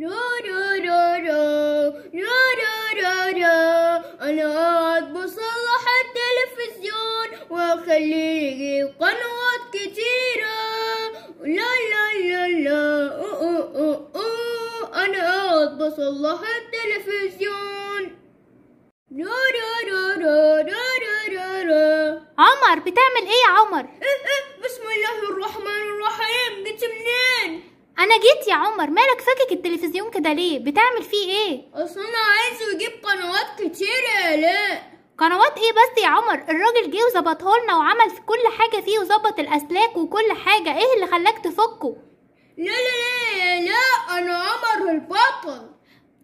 رو رو رو بصلح التلفزيون قنوات كتيرة لا لا لا لا أو أو أو أنا بصلح التلفزيون رو رو رو رو رو رو رو عمر بتعمل ايه يا عمر؟ بسم الله الرحمن انا جيت يا عمر مالك فاكك التلفزيون كده ليه بتعمل فيه ايه اصل انا عايزه يجيب قنوات كتير يا لا قنوات ايه بس يا عمر الراجل جه وظبطه لنا وعمل في كل حاجه فيه وظبط الاسلاك وكل حاجه ايه اللي خلاك تفكه لا لا لا لا انا عمر البطل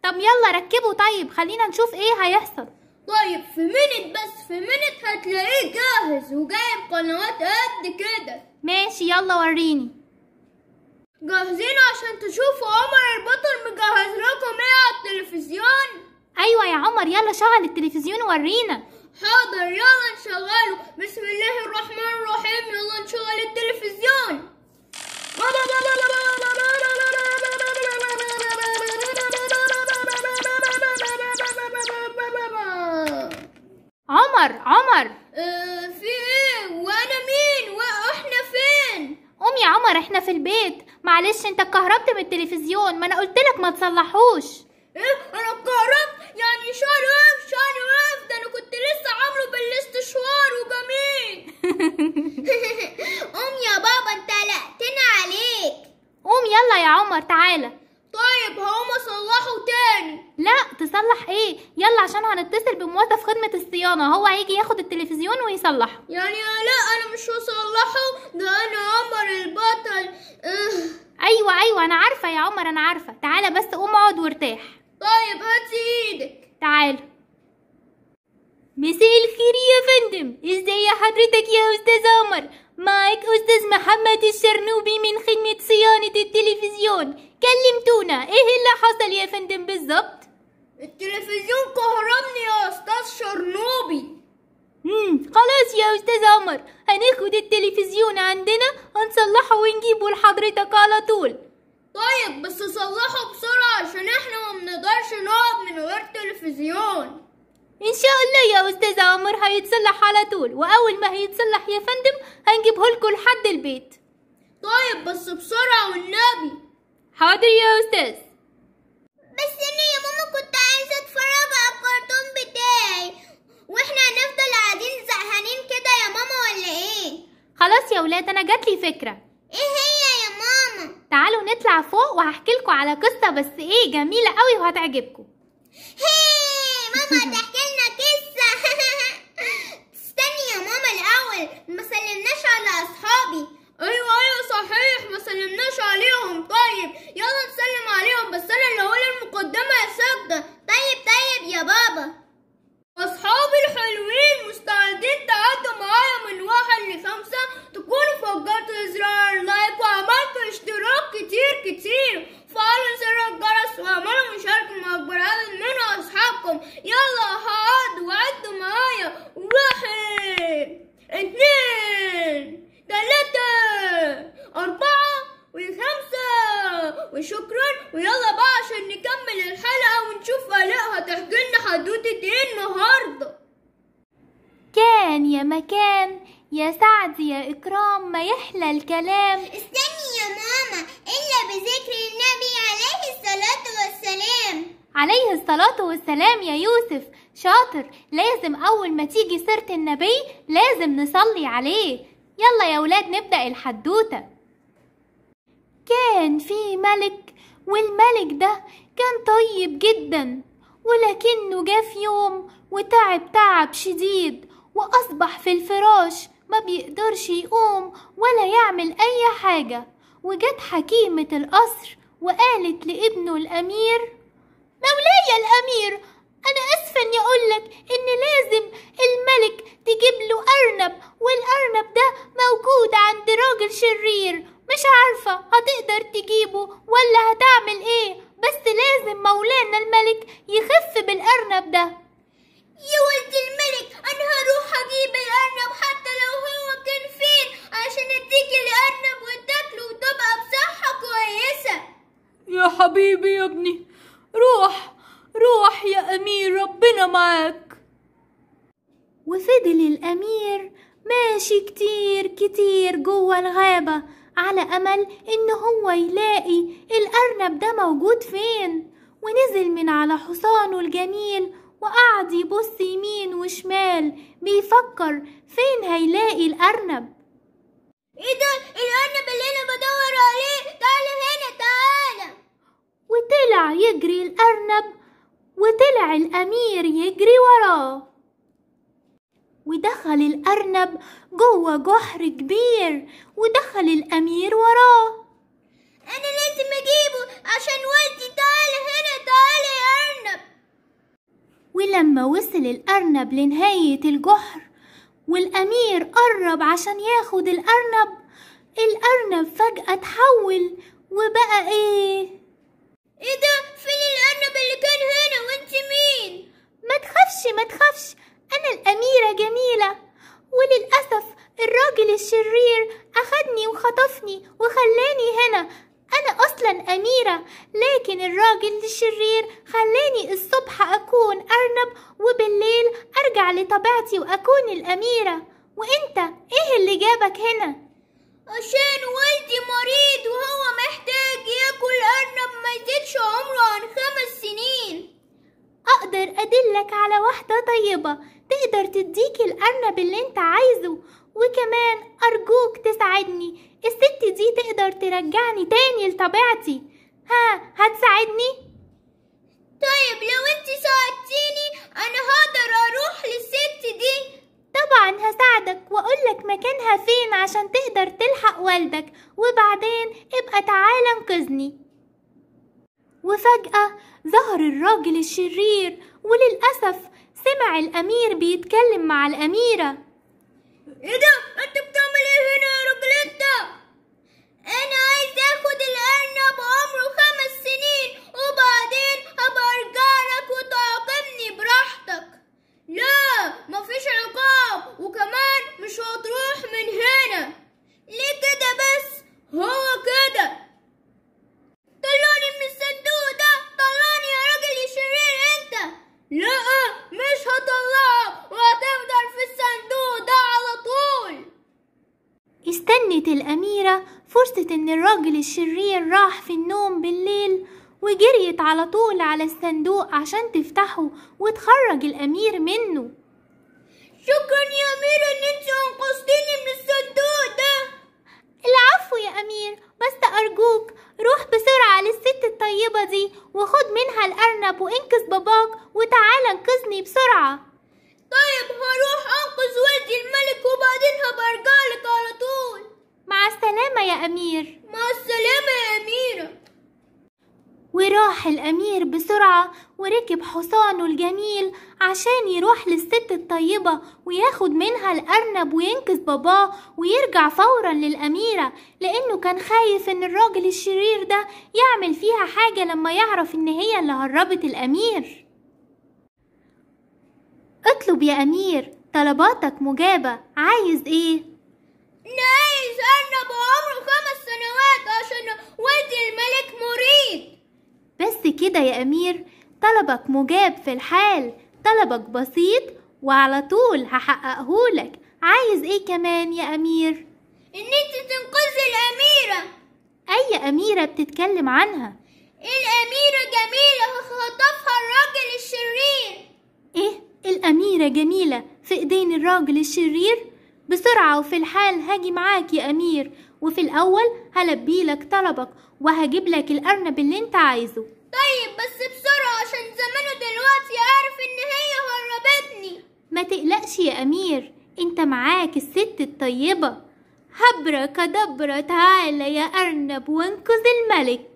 طب يلا ركبه طيب خلينا نشوف ايه هيحصل طيب في منت بس في منت هتلاقيه جاهز وجايب قنوات قد كده ماشي يلا وريني جاهزين عشان تشوفوا عمر البطل مجهز لكم ايه على التلفزيون ايوه يا عمر يلا شغل التلفزيون ورينا حاضر يلا نشغله بسم الله الرحمن الرحيم يلا نشغل التلفزيون عمر عمر اه في ايه وانا مين واحنا فين قوم يا عمر احنا في البيت معلش انت اتكهربت من التلفزيون ما انا قلت لك ما تصلحوش ايه انا اتكهربت يعني شهر وقف شهر وقف ده انا كنت لسه عامله بالاستشوار وجميل قوم يا بابا انت قلقتنا عليك قوم يلا يا عمر تعالى طيب هقوم اصلحه تاني تاني لا تصلح ايه يلا عشان هنتصل بموظف خدمة الصيانة هو هيجي ياخد التلفزيون ويصلحه يعني لا انا مش هصلحه ده انا عمر البطل اه. ايوه ايوه انا عارفة يا عمر انا عارفة تعالى بس قوم اقعد وارتاح طيب هاتي ايدك تعالى مساء الخير يا فندم ازاي حضرتك يا استاذ عمر معاك استاذ محمد الشرنوبي من خدمة صيانة التلفزيون كلمتونا ايه اللي حصل يا فندم بالظبط التلفزيون كهربني يا استاذ شرنوبي امم خلاص يا استاذ عمر هناخد التلفزيون عندنا ونصلحه ونجيبه لحضرتك على طول طيب بس صلحه بسرعة عشان احنا ما بنقدرش نقعد من غير تلفزيون ان شاء الله يا استاذ عمر هيتصلح على طول واول ما هيتصلح يا فندم هنجيبه لكم لحد البيت طيب بس بسرعة والنبي حاضر يا أستاذ بس this? يا ماما كنت عايزة أتفرج على الكرتون بتاعي وإحنا هنفضل قاعدين كده يا ماما ولا إيه؟ خلاص يا ولاد أنا جاتلي فكرة إيه هي يا ماما؟ تعالوا نطلع فوق وهحكي لكم على قصة بس إيه جميلة قوي وهتعجبكم هي ماما تحكي السلام استني يا ماما إلا بذكر النبي عليه الصلاة والسلام عليه الصلاة والسلام يا يوسف شاطر لازم أول ما تيجي سيرة النبي لازم نصلي عليه يلا يا ولاد نبدأ الحدوتة كان في ملك والملك ده كان طيب جدا ولكنه جه في يوم وتعب تعب شديد وأصبح في الفراش ما بيقدرش يقوم ولا يعمل أي حاجة وجت حكيمة القصر وقالت لابنه الأمير مولاي الأمير أنا أسفة إني أقولك إن لازم الملك تجيب له أرنب والأرنب ده موجود عند راجل شرير مش عارفة هتقدر تجيبه ولا هتعمل إيه بس لازم مولانا الملك يخف بالأرنب ده حبيبي يا ابني روح روح يا أمير ربنا معاك وفضل الأمير ماشي كتير كتير جوه الغابة على أمل إن هو يلاقي الأرنب ده موجود فين ونزل من على حصانه الجميل وقعد يبص يمين وشمال بيفكر فين هيلاقي الأرنب ايه ده الأرنب اللي أنا بدور عليه تعالى هنا تعالى وطلع يجري الأرنب وطلع الأمير يجري وراه ودخل الأرنب جوه جحر كبير ودخل الأمير وراه أنا لازم أجيبه عشان والدي تعالى هنا تعالى يا أرنب ولما وصل الأرنب لنهاية الجحر والأمير قرب عشان ياخد الأرنب الأرنب فجأة اتحول وبقى إيه؟ ايه ده فين الارنب اللي كان هنا وانت مين ما تخافش انا الاميره جميله وللاسف الراجل الشرير اخدني وخطفني وخلاني هنا انا اصلا اميره لكن الراجل الشرير خلاني الصبح اكون ارنب وبالليل ارجع لطبيعتي واكون الاميره وانت ايه اللي جابك هنا عشان والدي مريض وهو محتاج ياكل أرنب ما يزيدش عمره عن خمس سنين أقدر أدلك على واحدة طيبة تقدر تديكي الأرنب اللي انت عايزه وكمان أرجوك تساعدني الست دي تقدر ترجعني تاني لطبيعتي ها هتساعدني؟ طيب لو انت ساعدتيني انا هقدر اروح للست دي طبعا هساعدك وأقولك مكانها فين عشان تقدر تلحق والدك وبعدين ابقى تعالى انقذني وفجأة ظهر الراجل الشرير وللأسف سمع الأمير بيتكلم مع الأميرة ايه ده انت بتعمل ايه هنا يا راجل انت انا عايز اخد الارنب عمره خمس سنين وبعدين هبقى ارجع لك وتعاقبني براحتك لا ما فيش عقاب وكمان مش هتروح من هنا ليه كده بس هو كده طلعني من الصندوق ده طلعني يا راجل الشرير شرير انت لا مش هطلعك وهتفضل في الصندوق ده على طول استنت الأميرة فرصة إن الراجل الشرير راح في النوم بالليل وجريت على طول على الصندوق عشان تفتحه وتخرج الأمير منه 小哥你有没有 الجميل عشان يروح للست الطيبة وياخد منها الأرنب وينقذ باباه ويرجع فورا للأميرة لأنه كان خايف إن الراجل الشرير ده يعمل فيها حاجة لما يعرف إن هي اللي هربت الأمير اطلب يا أمير طلباتك مجابة عايز إيه؟ عايز أرنب وعمره خمس سنوات عشان ودي الملك مريد بس كده يا أمير طلبك مجاب في الحال طلبك بسيط وعلى طول هحققهولك عايز ايه كمان يا امير ان انت تنقذي الاميره اي اميره بتتكلم عنها الاميره جميله وخطفها الراجل الشرير ايه الاميره جميله في ايدين الراجل الشرير بسرعه وفي الحال هاجي معاك يا امير وفي الأول هلبي لك طلبك وهجيب لك الأرنب اللي انت عايزه طيب بس بسرعة عشان زمانه دلوقتي عارف إن هي هربتني ما تقلقش يا أمير انت معاك الست الطيبة هبرة كدبرة تعالى يا أرنب وانقذ الملك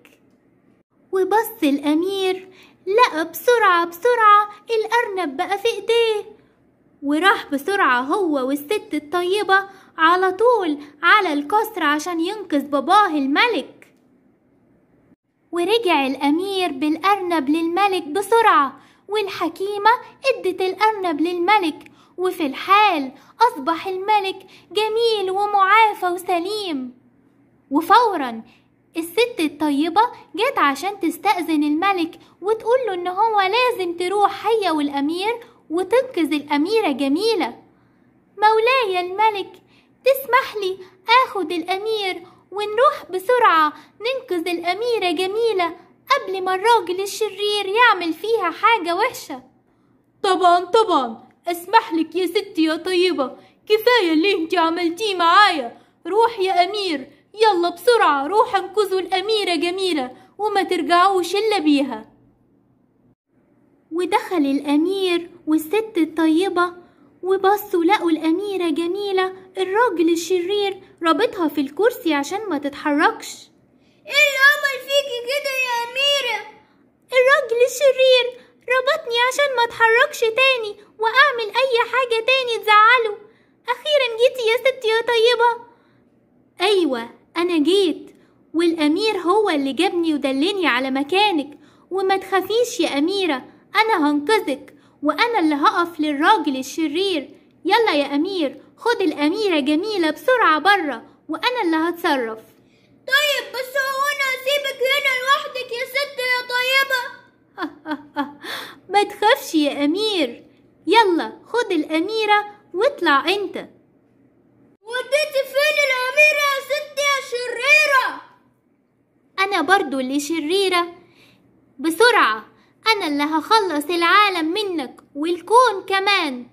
وبص الأمير لقى بسرعة بسرعة الأرنب بقى في إيديه وراح بسرعة هو والست الطيبة على طول على القصر عشان ينقذ باباه الملك ورجع الأمير بالأرنب للملك بسرعة والحكيمة ادت الأرنب للملك وفي الحال أصبح الملك جميل ومعافى وسليم وفورا الست الطيبة جت عشان تستأذن الملك وتقول له إن هو لازم تروح هي والأمير وتنقذ الأميرة جميلة مولاي الملك تسمح لي آخد الأمير ونروح بسرعة ننقذ الأميرة جميلة قبل ما الراجل الشرير يعمل فيها حاجة وحشة طبعا طبعا اسمح لك يا ستي يا طيبة كفاية اللي انت عملتيه معايا روح يا أمير يلا بسرعة روح انقذوا الأميرة جميلة وما ترجعوش إلا بيها ودخل الأمير والست الطيبة وبصوا لقوا الأميرة جميلة الراجل الشرير رابطها في الكرسي عشان ما تتحركش ايه الأمل فيكي كده يا أميرة؟ الراجل الشرير ربطني عشان ما اتحركش تاني وأعمل أي حاجة تاني تزعله أخيرا جيتي يا ست يا طيبة أيوة أنا جيت والأمير هو اللي جابني ودلني على مكانك وما تخافيش يا أميرة أنا هنقذك وأنا اللي هقف للراجل الشرير يلا يا أمير خد الأميرة جميلة بسرعة برة وأنا اللي هتصرف طيب بس هو أنا أسيبك هنا لوحدك يا ست يا طيبة ما تخافش يا أمير يلا خد الأميرة واطلع أنت وديتي فين الأميرة يا ست يا شريرة أنا برضو اللي شريرة بسرعة أنا اللي هخلص العالم منك والكون كمان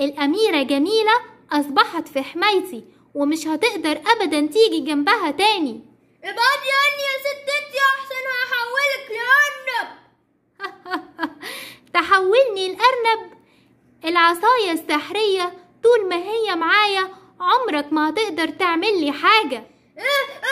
الأميرة جميلة أصبحت في حمايتي ومش هتقدر أبدا تيجي جنبها تاني ابعدي عني يا ستتي أحسن وهحولك لأرنب تحولني الأرنب العصاية السحرية طول ما هي معايا عمرك ما هتقدر تعمل لي حاجة إيه،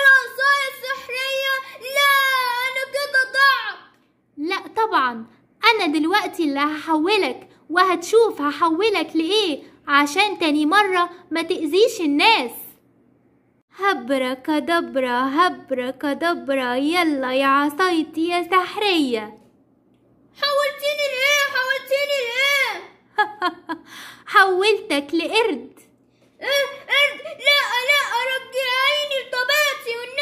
لا طبعا انا دلوقتي اللي هحولك وهتشوف هحولك لايه عشان تاني مرة ما تأذيش الناس هبرة كدبرة هبرة كدبرة يلا يا عصايتي يا سحرية حولتيني لإيه حولتيني لإيه حولتك لقرد إيه قرد لا لا رجعيني لطبيعتي والناس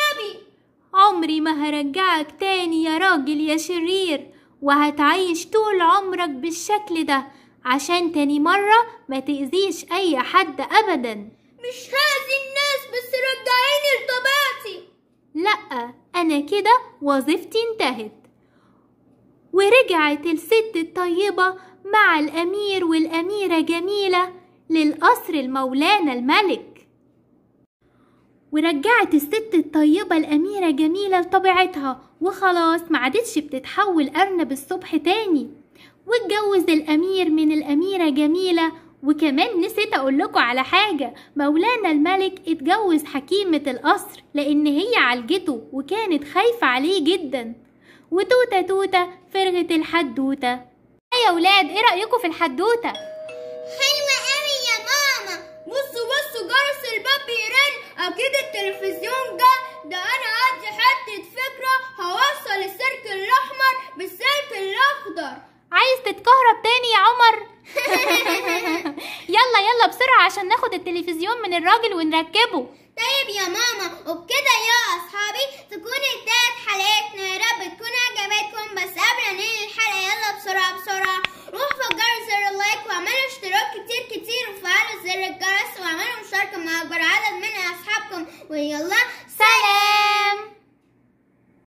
عمري ما هرجعك تاني يا راجل يا شرير وهتعيش طول عمرك بالشكل ده عشان تاني مرة ما تأذيش أي حد أبدا مش هأذي الناس بس رجعيني لطبيعتي لأ أنا كده وظيفتي انتهت ورجعت الست الطيبة مع الأمير والأميرة جميلة للقصر المولانا الملك ورجعت الست الطيبة الأميرة جميلة لطبيعتها وخلاص ما عادتش بتتحول أرنب الصبح تاني واتجوز الأمير من الأميرة جميلة وكمان نسيت أقول لكم على حاجة مولانا الملك اتجوز حكيمة القصر لأن هي عالجته وكانت خايفة عليه جدا وتوتة توتة فرغت الحدوتة يا ولاد ايه رأيكم في الحدوتة؟ اكيد التلفزيون ده ده انا عندي حته فكره هوصل السلك الاحمر بالسلك الاخضر عايز تتكهرب تاني يا عمر يلا يلا بسرعه عشان ناخد التلفزيون من الراجل ونركبه طيب يا ماما وبكده يا اصحابي تكون انتهت حلقتنا يا رب تكون عجبتكم بس قبل ما ننهي الحلقه يلا بسرعه بسرعه روحوا فجروا زر اللايك واعملوا اشتراك كتير كتير وفعلوا زر الجرس واعملوا مشاركه مع اكبر عدد Rabbim ve are salem.